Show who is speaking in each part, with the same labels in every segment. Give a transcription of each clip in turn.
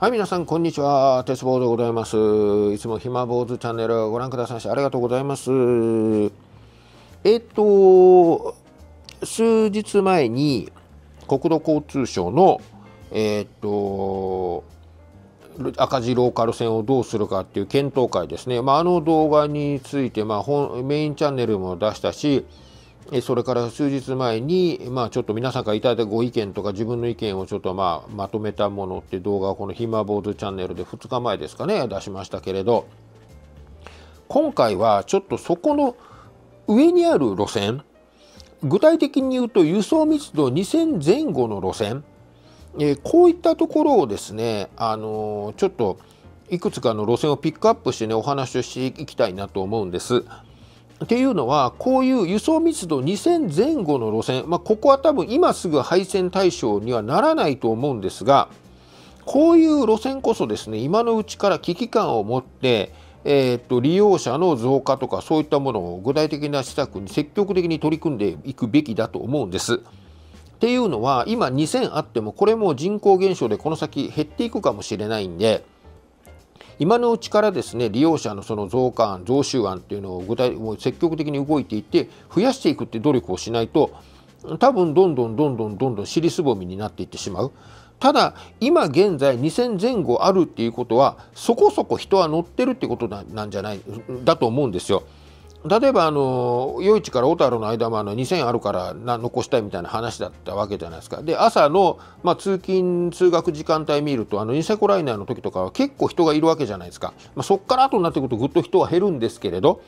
Speaker 1: はい、皆さん、こんにちは。鉄棒でございます。いつも暇坊主チャンネルをご覧くださいまし、てありがとうございます。えっと、数日前に、国土交通省の、えっと、赤字ローカル線をどうするかっていう検討会ですね。まあ、あの動画について、まあ、本メインチャンネルも出したし、それから数日前に、まあ、ちょっと皆さんから頂いたご意見とか自分の意見をちょっと、まあ、まとめたものって動画をこの「ひまぼうずチャンネル」で2日前ですかね出しましたけれど今回はちょっとそこの上にある路線具体的に言うと輸送密度2000前後の路線、えー、こういったところをですね、あのー、ちょっといくつかの路線をピックアップしてねお話をしていきたいなと思うんです。っていうのは、こういう輸送密度2000前後の路線、まあ、ここは多分今すぐ廃線対象にはならないと思うんですが、こういう路線こそですね、今のうちから危機感を持って、えー、っと利用者の増加とかそういったものを具体的な施策に積極的に取り組んでいくべきだと思うんです。っていうのは今2000あってもこれも人口減少でこの先減っていくかもしれないんで今のうちからですね利用者のその増加案増収案というのを具体もう積極的に動いていって増やしていくって努力をしないと多分どんどんどんどんどんどん尻すぼみになっていってしまう。ただ今現在2000前後あるっていうことはそこそこ人は乗ってるってことなんじゃないだと思うんですよ。例えばあの余市から小樽の間もあの2,000あるから残したいみたいな話だったわけじゃないですかで朝の、まあ、通勤通学時間帯見るとあのニセコライナーの時とかは結構人がいるわけじゃないですか、まあ、そこから後になってくるとぐっと人は減るんですけれど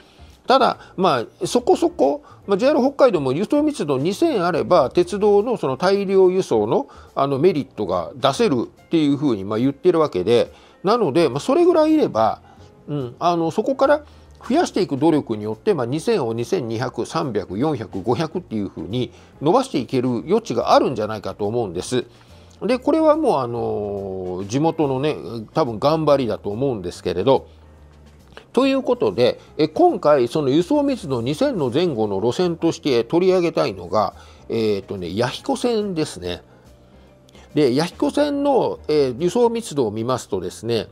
Speaker 1: ただ、まあ、そこそこ、まあ、JR 北海道も輸送密度2,000あれば鉄道のその大量輸送のあのメリットが出せるっていうふうにまあ言ってるわけでなので、まあ、それぐらいいれば、うん、あのそこから増やしていく努力によって、まあ、2000を2200300400っていうふうに伸ばしていける余地があるんじゃないかと思うんです。でこれはもう、あの地元のね多分頑張りだと思うんですけれど。ということでえ今回その輸送密度2000の前後の路線として取り上げたいのが、えーとね、弥彦線ですね。で弥彦線の、えー、輸送密度を見ますとですね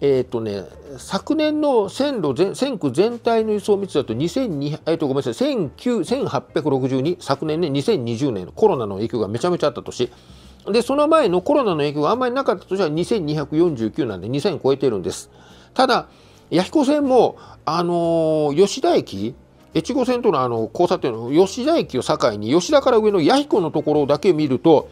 Speaker 1: えーとね、昨年の線路全線区全体の輸送密度だと2002、えー、とごめんなさい1862昨年ね2020年コロナの影響がめちゃめちゃあった年でその前のコロナの影響があんまりなかった年は2249なんで2000超えてるんですただ弥彦線も、あのー、吉田駅越後線とのあの交差点の吉田駅を境に吉田から上の弥彦のところだけ見ると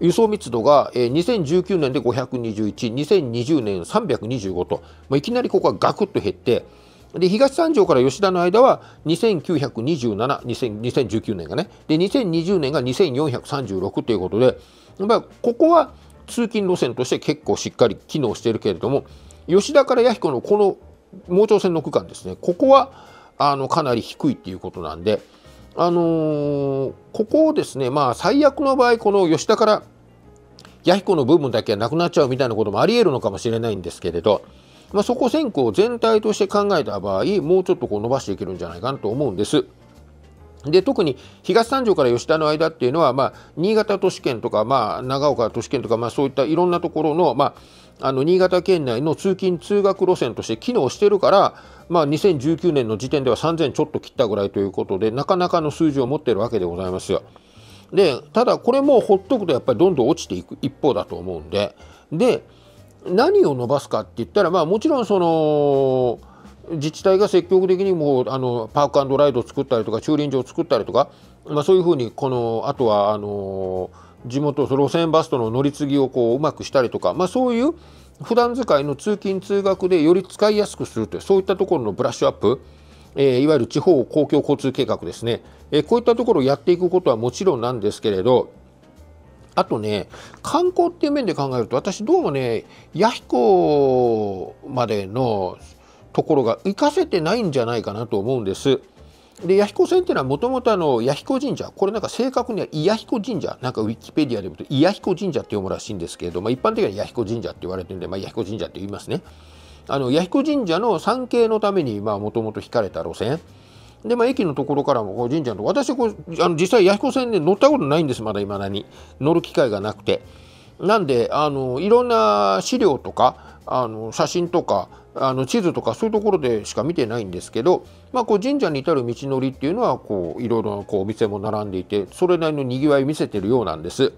Speaker 1: 輸送密度が2019年で521、2020年325と、まあ、いきなりここがガクッと減って、で東三条から吉田の間は2927、2019年がね、で2020年が2436ということで、まあ、ここは通勤路線として結構しっかり機能しているけれども、吉田から弥彦のこの盲腸線の区間ですね、ここはあのかなり低いっていうことなんで、あのーここをですね、まあ、最悪の場合、この吉田から弥彦の部分だけはなくなっちゃうみたいなこともありえるのかもしれないんですけれど、まあ、そこ線香を全体として考えた場合、もうちょっとこう伸ばしていけるんじゃないかなと思うんです。で特に東三条から吉田の間っていうのは、まあ、新潟都市圏とか、まあ、長岡都市圏とか、まあ、そういったいろんなところの,、まあ、あの新潟県内の通勤通学路線として機能してるから、まあ、2019年の時点では3000ちょっと切ったぐらいということでなかなかの数字を持ってるわけでございますよ。でただこれもほっとくとやっぱりどんどん落ちていく一方だと思うんでで何を伸ばすかって言ったらまあもちろんその。自治体が積極的にもうあのパークライドを作ったりとか駐輪場を作ったりとか、まあ、そういうふうにこのあとはあの地元路線バスとの乗り継ぎをこううまくしたりとか、まあ、そういう普段使いの通勤通学でより使いやすくするというそういったところのブラッシュアップ、えー、いわゆる地方公共交通計画ですね、えー、こういったところをやっていくことはもちろんなんですけれどあとね観光っていう面で考えると私どうもね弥彦までのところが活かせてないんじゃないかなと思うんです。で弥彦線っていうのはもともとあの弥彦神社これなんか正確には弥彦神社なんかウィキペディアで言うと弥彦神社って読むらしいんですけれど、まあ、一般的には弥彦神社って言われてるんで、まあ、弥彦神社って言いますね。あの弥彦神社の参詣のためにもともと引かれた路線で、まあ、駅のところからもこう神社の私こうあの実際弥彦線で乗ったことないんですまだいまだに乗る機会がなくてなんであのいろんな資料とかあの写真とかあの地図とかそういうところでしか見てないんですけど、まあ、こう神社に至る道のりっていうのはこういろいろなこうお店も並んでいてそれなりのにぎわい見せてるようなんです。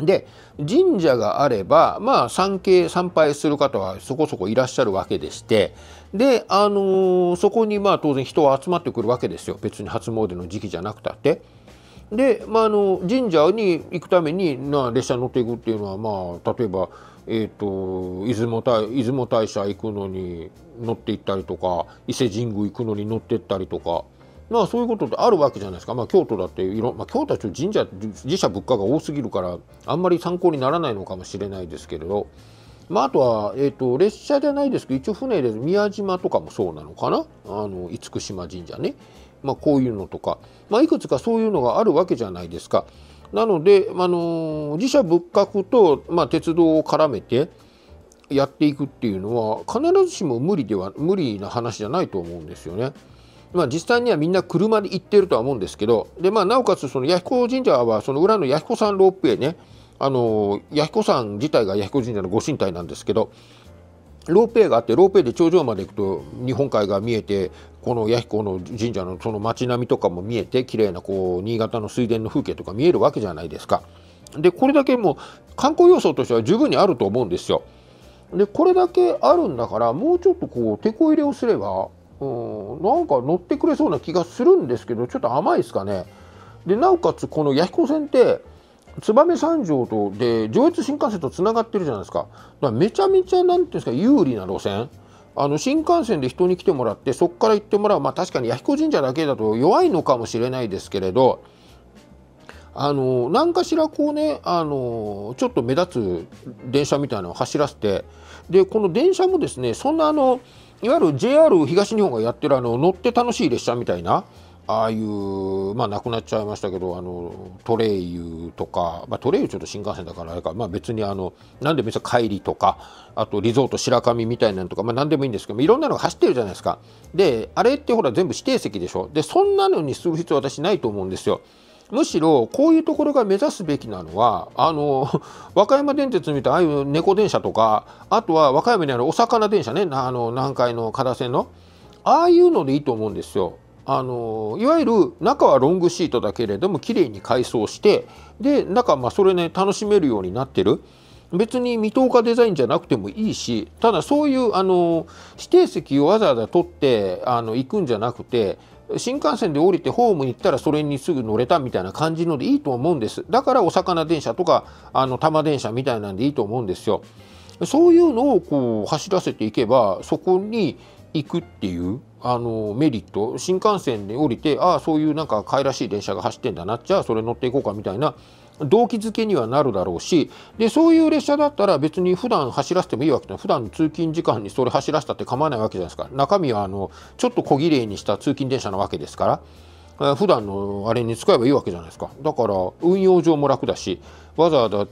Speaker 1: で神社があればまあ参詣参拝する方はそこそこいらっしゃるわけでしてで、あのー、そこにまあ当然人は集まってくるわけですよ別に初詣の時期じゃなくたって。で、まあ、あの神社に行くためにな列車に乗っていくっていうのは、まあ、例えば、えーと、出雲大出雲大社行くのに乗って行ったりとか伊勢神宮行くのに乗ってったりとか。まあそういうことってあるわけじゃないですか、まあ、京都だっていろ、まあ、京都はちょっと神社自社物価が多すぎるからあんまり参考にならないのかもしれないですけれど、まあ、あとは、えーと列車じゃないですけど一応船で宮島とかもそうなのかなあの厳島神社ねまあ、こういうのとか、まあ、いくつかそういうのがあるわけじゃないですか。なので、あのー、自社仏閣と、まあ、鉄道を絡めてやっていくっていうのは必ずしも無理では無理な話じゃないと思うんですよね。まあ、実際にはみんな車で行ってるとは思うんですけどで、まあ、なおかつその弥彦神社はその裏の弥彦山ロープウェイねあの弥彦山自体が弥彦神社のご神体なんですけどロープウェイがあってロープウェイで頂上まで行くと日本海が見えてこの弥彦の神社のその街並みとかも見えて綺麗なこう新潟の水田の風景とか見えるわけじゃないですか。でこれだけもう観光要素としては十分にあると思うんですよ。でこれだけあるんだからもうちょっとこう手こ入れをすればうんなんか乗ってくれそうな気がするんですけどちょっと甘いですかね。でなおかつこの弥彦線って燕三条とで上越新幹線とつながってるじゃないですかだからめちゃめちゃ何て言うんですか有利な路線あの新幹線で人に来てもらってそこから行ってもらうまあ確かに弥彦神社だけだと弱いのかもしれないですけれどあの何かしらこうねあのちょっと目立つ電車みたいなのを走らせてでこの電車もですねそんなあのいわゆる JR 東日本がやってるあの乗って楽しい列車みたいなああいう、まあ、なくなっちゃいましたけどあのトレイユとか、まあ、トレイユちょっと新幹線だからあれか、まあ、別にあのんで別に帰りとかあとリゾート白神みたいなのとか、まあ、何でもいいんですけどいろんなのが走ってるじゃないですかであれってほら全部指定席でしょでそんなのにする必要私ないと思うんですよ。むしろこういうところが目指すべきなのはあの和歌山電鉄みたいなああいう猫電車とかあとは和歌山にあるお魚電車ねあの南海の田線のああいうのでいいと思うんですよ。あのいわゆる中はロングシートだけれども綺麗に改装してで中まあそれね楽しめるようになってる別に未踏化デザインじゃなくてもいいしただそういうあの指定席をわざわざ取ってあの行くんじゃなくて新幹線で降りてホームに行ったらそれにすぐ乗れたみたいな感じのでいいと思うんですだからお魚電車とかあの玉電車みたいなんでいいと思うんですよそういうのをこう走らせていけばそこに行くっていうあのメリット新幹線で降りてああそういうなんか買いらしい電車が走ってんだなじゃあそれ乗っていこうかみたいな動機づけにはなるだろうしでそういう列車だったら別に普段走らせてもいいわけじゃない普段通勤時間にそれ走らせたって構わないわけじゃないですか中身はあのちょっと小綺麗にした通勤電車なわけですから普段のあれに使えばいいわけじゃないですかだから運用上も楽だしわざわざあの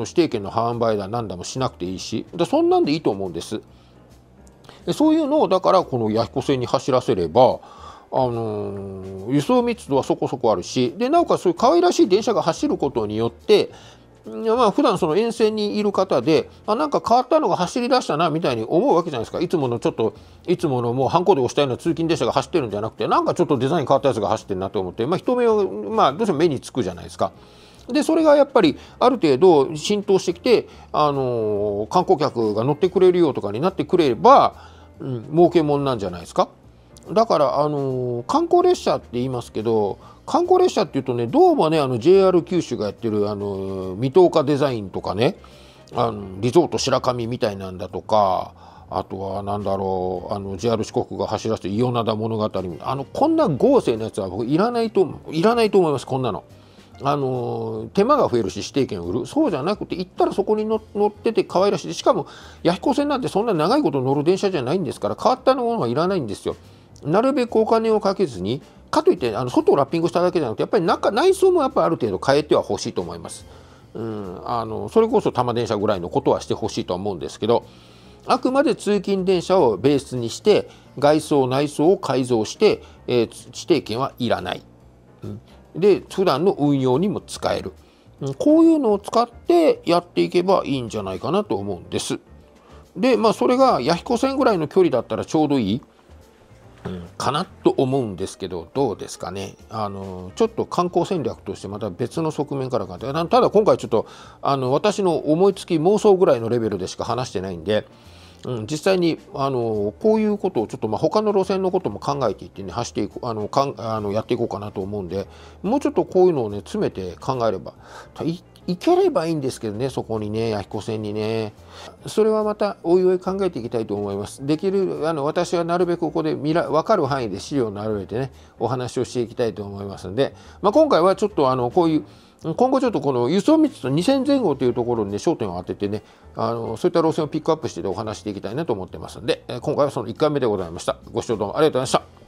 Speaker 1: 指定券の販売だなんだもしなくていいしだそんなんでいいと思うんです。そういうのをだからこの弥彦線に走らせれば、あのー、輸送密度はそこそこあるしでなおかつそういう可愛らしい電車が走ることによってまあ普段その沿線にいる方であなんか変わったのが走り出したなみたいに思うわけじゃないですかいつものちょっといつものもうハンコで押したような通勤電車が走ってるんじゃなくてなんかちょっとデザイン変わったやつが走ってるなと思って、まあ、人目を、まあ、どうしても目につくじゃないですか。でそれがやっぱりある程度浸透してきて、あのー、観光客が乗ってくれるよとかになってくれれば、うん、儲けもんなんじゃないですか。だから、あのー、観光列車って言いますけど観光列車っていうとねどうもねあの JR 九州がやってる、あのー、未踏化デザインとかねあのリゾート白神みたいなんだとかあとは何だろうあの JR 四国が走らせて伊予灘物語あのこんな豪勢なやつは僕いらないといらないと思いますこんなの。あの手間が増えるし指定券を売るそうじゃなくて行ったらそこに乗ってて可愛らしいしかも弥彦線なんてそんな長いこと乗る電車じゃないんですから変わったものはいらないんですよ。なるべくお金をかけずにかといってあの外をラッピングしただけじゃなくてやっぱり中内装もやっぱりある程度変えてはほしいと思います。うん、あのそれこそ多摩電車ぐらいのことはしてほしいとは思うんですけどあくまで通勤電車をベースにして外装内装を改造して、えー、指定権はいらない。うんで、普段の運用にも使える。こういうのを使ってやっていけばいいんじゃないかなと思うんです。で、まあ、それが弥彦線ぐらいの距離だったらちょうどいい、うん、かなと思うんですけど、どうですかね。あの、ちょっと観光戦略としてまた別の側面からかただ今回ちょっと、あの、私の思いつき妄想ぐらいのレベルでしか話してないんで、うん、実際にあのこういうことをちょっとまあ他の路線のことも考えていってね走っていくあのかんあのやっていこうかなと思うんでもうちょっとこういうのをね詰めて考えれば一行ければいいんですけどね、そこにね、弥彦線にね。それはまた、おいおい考えていきたいと思います。できる、あの、私はなるべくここで見ら、わかる範囲で資料を並べてね、お話をしていきたいと思いますんで、まあ、今回はちょっと、あの、こういう、今後ちょっとこの輸送密度2000前後というところに、ね、焦点を当ててねあのそういった路線をピックアップしてお話していきたいなと思ってますんで今回はその1回目でございましたご視聴どうもありがとうございました